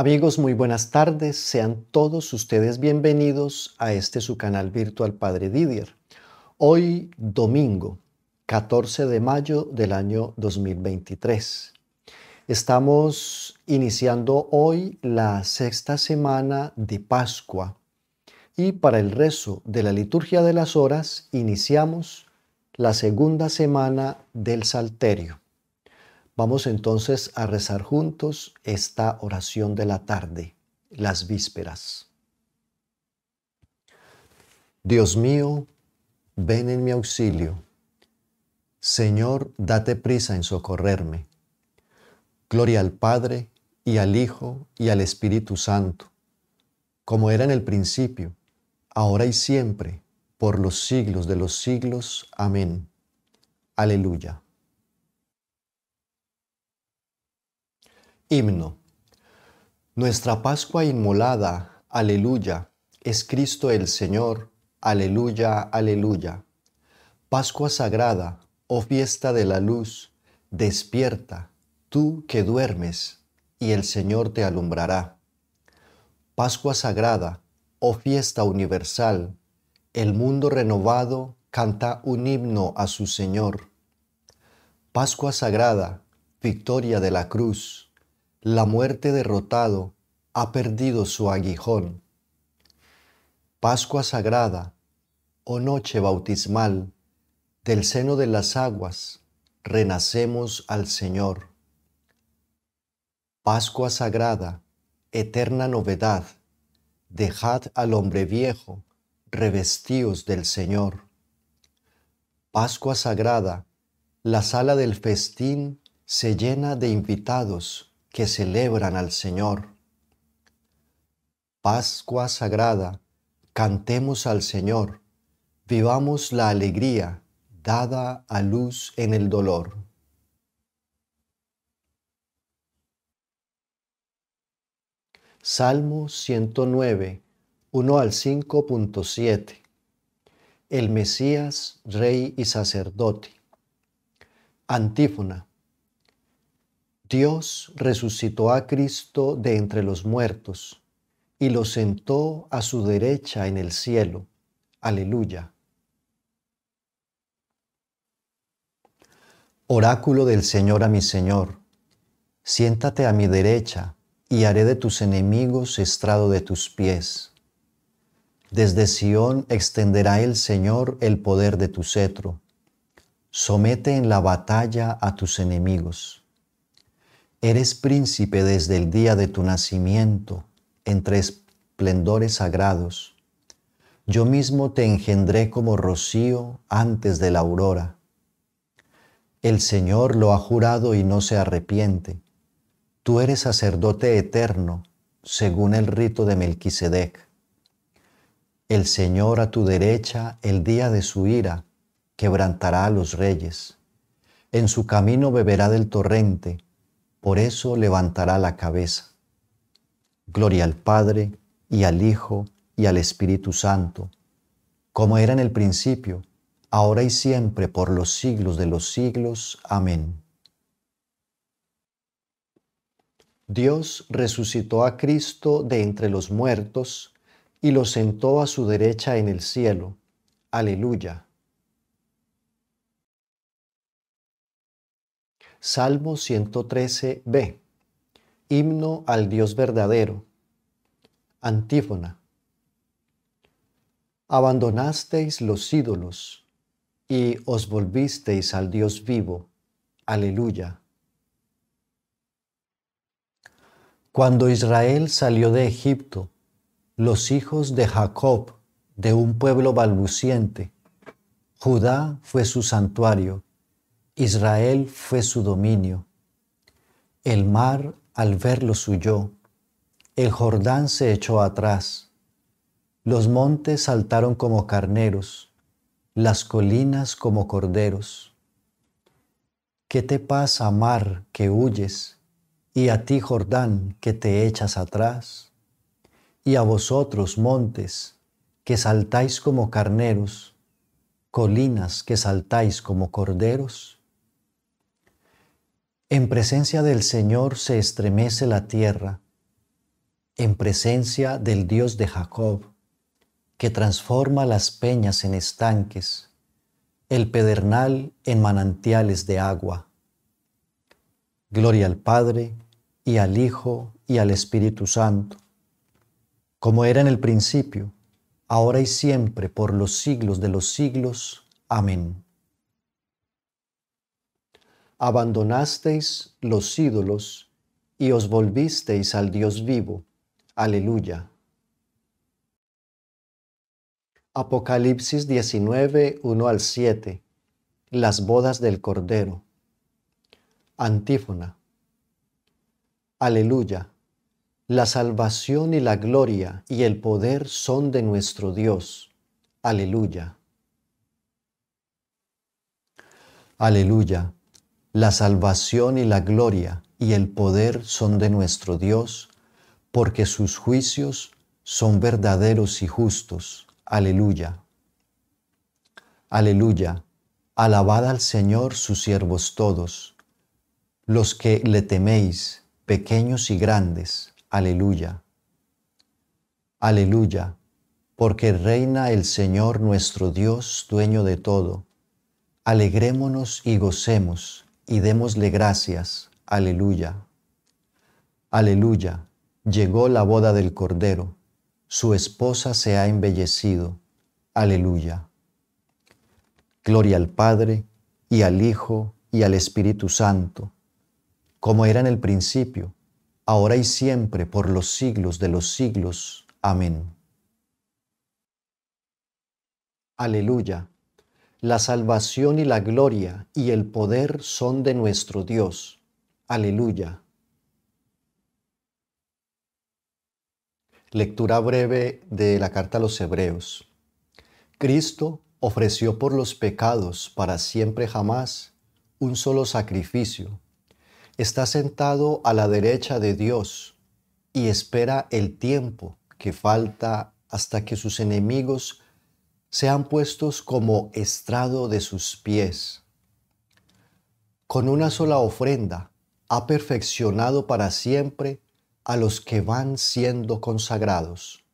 Amigos, muy buenas tardes. Sean todos ustedes bienvenidos a este su canal virtual Padre Didier. Hoy, domingo, 14 de mayo del año 2023. Estamos iniciando hoy la sexta semana de Pascua y para el rezo de la liturgia de las horas iniciamos la segunda semana del Salterio. Vamos entonces a rezar juntos esta oración de la tarde, las vísperas. Dios mío, ven en mi auxilio. Señor, date prisa en socorrerme. Gloria al Padre y al Hijo y al Espíritu Santo, como era en el principio, ahora y siempre, por los siglos de los siglos. Amén. Aleluya. Himno. Nuestra Pascua inmolada, aleluya, es Cristo el Señor, aleluya, aleluya. Pascua sagrada, oh fiesta de la luz, despierta, tú que duermes, y el Señor te alumbrará. Pascua sagrada, oh fiesta universal, el mundo renovado canta un himno a su Señor. Pascua sagrada, victoria de la cruz la muerte derrotado ha perdido su aguijón. Pascua sagrada, o noche bautismal, del seno de las aguas, renacemos al Señor. Pascua sagrada, eterna novedad, dejad al hombre viejo, revestíos del Señor. Pascua sagrada, la sala del festín se llena de invitados, que celebran al Señor. Pascua Sagrada, cantemos al Señor, vivamos la alegría dada a luz en el dolor. Salmo 109, 1 al 5.7 El Mesías, Rey y Sacerdote. Antífona. Dios resucitó a Cristo de entre los muertos y lo sentó a su derecha en el cielo. Aleluya. Oráculo del Señor a mi Señor, siéntate a mi derecha y haré de tus enemigos estrado de tus pies. Desde Sión extenderá el Señor el poder de tu cetro. Somete en la batalla a tus enemigos. Eres príncipe desde el día de tu nacimiento, entre esplendores sagrados. Yo mismo te engendré como rocío antes de la aurora. El Señor lo ha jurado y no se arrepiente. Tú eres sacerdote eterno, según el rito de Melquisedec. El Señor a tu derecha, el día de su ira, quebrantará a los reyes. En su camino beberá del torrente por eso levantará la cabeza. Gloria al Padre y al Hijo y al Espíritu Santo, como era en el principio, ahora y siempre, por los siglos de los siglos. Amén. Dios resucitó a Cristo de entre los muertos y lo sentó a su derecha en el cielo. Aleluya. Salmo 113b. Himno al Dios verdadero. Antífona. Abandonasteis los ídolos y os volvisteis al Dios vivo. Aleluya. Cuando Israel salió de Egipto, los hijos de Jacob, de un pueblo balbuciente, Judá fue su santuario Israel fue su dominio. El mar al verlo huyó, El Jordán se echó atrás. Los montes saltaron como carneros, las colinas como corderos. ¿Qué te pasa, mar, que huyes? Y a ti, Jordán, que te echas atrás. Y a vosotros, montes, que saltáis como carneros, colinas que saltáis como corderos. En presencia del Señor se estremece la tierra, en presencia del Dios de Jacob, que transforma las peñas en estanques, el pedernal en manantiales de agua. Gloria al Padre, y al Hijo, y al Espíritu Santo, como era en el principio, ahora y siempre, por los siglos de los siglos. Amén abandonasteis los ídolos y os volvisteis al Dios vivo. Aleluya. Apocalipsis 19, 1 al 7. Las bodas del Cordero. Antífona. Aleluya. La salvación y la gloria y el poder son de nuestro Dios. Aleluya. Aleluya. La salvación y la gloria y el poder son de nuestro Dios, porque sus juicios son verdaderos y justos. Aleluya. Aleluya. Alabad al Señor sus siervos todos, los que le teméis, pequeños y grandes. Aleluya. Aleluya, porque reina el Señor nuestro Dios, dueño de todo. Alegrémonos y gocemos y démosle gracias. Aleluya. Aleluya. Llegó la boda del Cordero. Su esposa se ha embellecido. Aleluya. Gloria al Padre y al Hijo y al Espíritu Santo, como era en el principio, ahora y siempre, por los siglos de los siglos. Amén. Aleluya. La salvación y la gloria y el poder son de nuestro Dios. Aleluya. Lectura breve de la carta a los Hebreos. Cristo ofreció por los pecados para siempre jamás un solo sacrificio. Está sentado a la derecha de Dios y espera el tiempo que falta hasta que sus enemigos sean puestos como estrado de sus pies. Con una sola ofrenda ha perfeccionado para siempre a los que van siendo consagrados.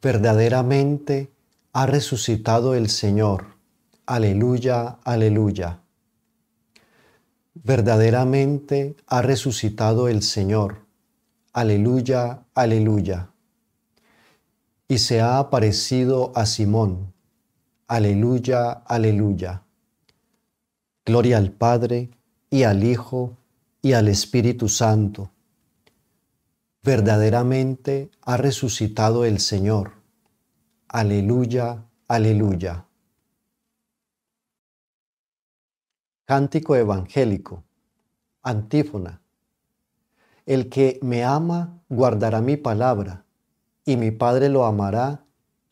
Verdaderamente ha resucitado el Señor. Aleluya, aleluya. Verdaderamente ha resucitado el Señor. Aleluya, aleluya y se ha aparecido a Simón. Aleluya, aleluya. Gloria al Padre y al Hijo y al Espíritu Santo. Verdaderamente ha resucitado el Señor. Aleluya, aleluya. Cántico Evangélico. Antífona. El que me ama guardará mi palabra y mi Padre lo amará,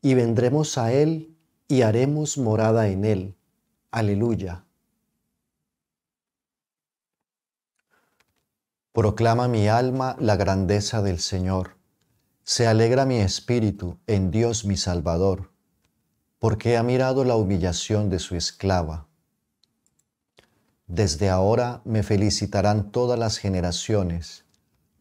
y vendremos a Él y haremos morada en Él. Aleluya. Proclama mi alma la grandeza del Señor. Se alegra mi espíritu en Dios mi Salvador, porque ha mirado la humillación de su esclava. Desde ahora me felicitarán todas las generaciones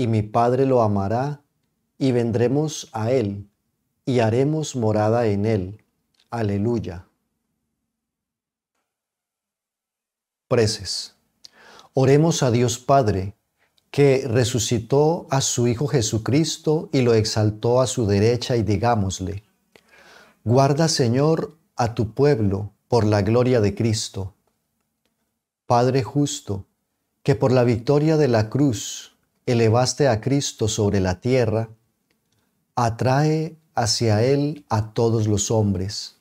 y mi Padre lo amará, y vendremos a Él, y haremos morada en Él. Aleluya. Preces. Oremos a Dios Padre, que resucitó a su Hijo Jesucristo y lo exaltó a su derecha, y digámosle, Guarda, Señor, a tu pueblo por la gloria de Cristo. Padre justo, que por la victoria de la cruz elevaste a Cristo sobre la tierra, atrae hacia Él a todos los hombres.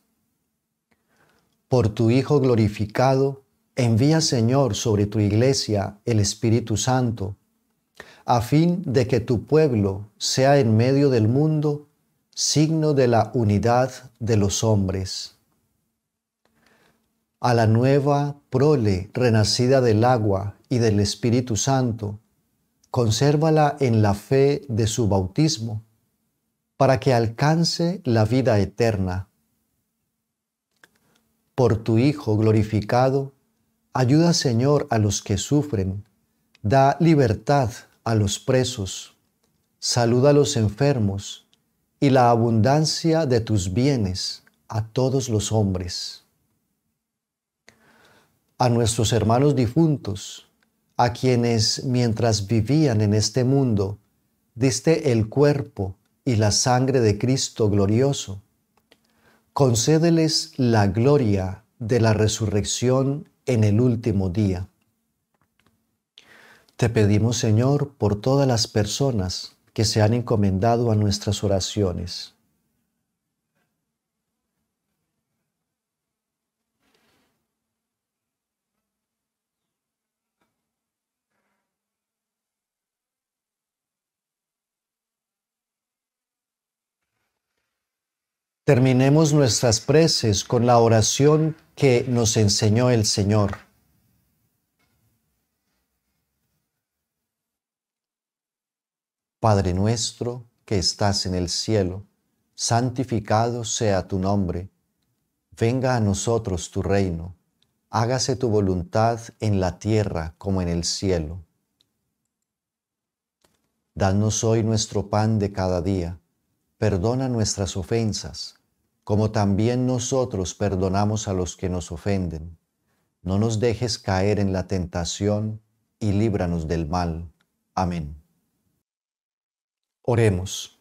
Por tu Hijo glorificado, envía Señor sobre tu iglesia el Espíritu Santo, a fin de que tu pueblo sea en medio del mundo signo de la unidad de los hombres. A la nueva prole renacida del agua y del Espíritu Santo, consérvala en la fe de su bautismo, para que alcance la vida eterna. Por tu Hijo glorificado, ayuda Señor a los que sufren, da libertad a los presos, saluda a los enfermos y la abundancia de tus bienes a todos los hombres. A nuestros hermanos difuntos, a quienes mientras vivían en este mundo, diste el cuerpo y la sangre de Cristo glorioso. Concédeles la gloria de la resurrección en el último día. Te pedimos, Señor, por todas las personas que se han encomendado a nuestras oraciones Terminemos nuestras preces con la oración que nos enseñó el Señor. Padre nuestro que estás en el cielo, santificado sea tu nombre. Venga a nosotros tu reino. Hágase tu voluntad en la tierra como en el cielo. Danos hoy nuestro pan de cada día. Perdona nuestras ofensas como también nosotros perdonamos a los que nos ofenden. No nos dejes caer en la tentación y líbranos del mal. Amén. Oremos.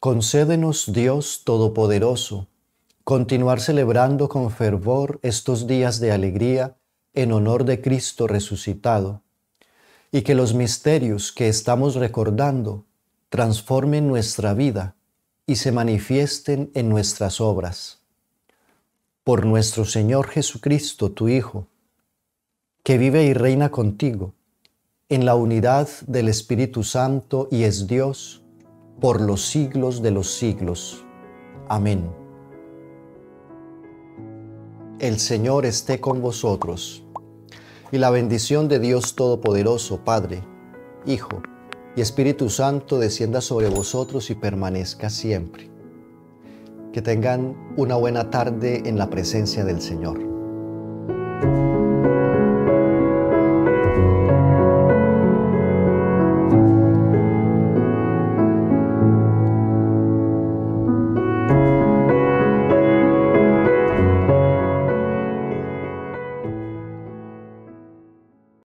Concédenos, Dios Todopoderoso, continuar celebrando con fervor estos días de alegría en honor de Cristo resucitado, y que los misterios que estamos recordando transformen nuestra vida y se manifiesten en nuestras obras. Por nuestro Señor Jesucristo, tu Hijo, que vive y reina contigo, en la unidad del Espíritu Santo y es Dios, por los siglos de los siglos. Amén. El Señor esté con vosotros, y la bendición de Dios Todopoderoso, Padre, Hijo, y Espíritu Santo descienda sobre vosotros y permanezca siempre. Que tengan una buena tarde en la presencia del Señor.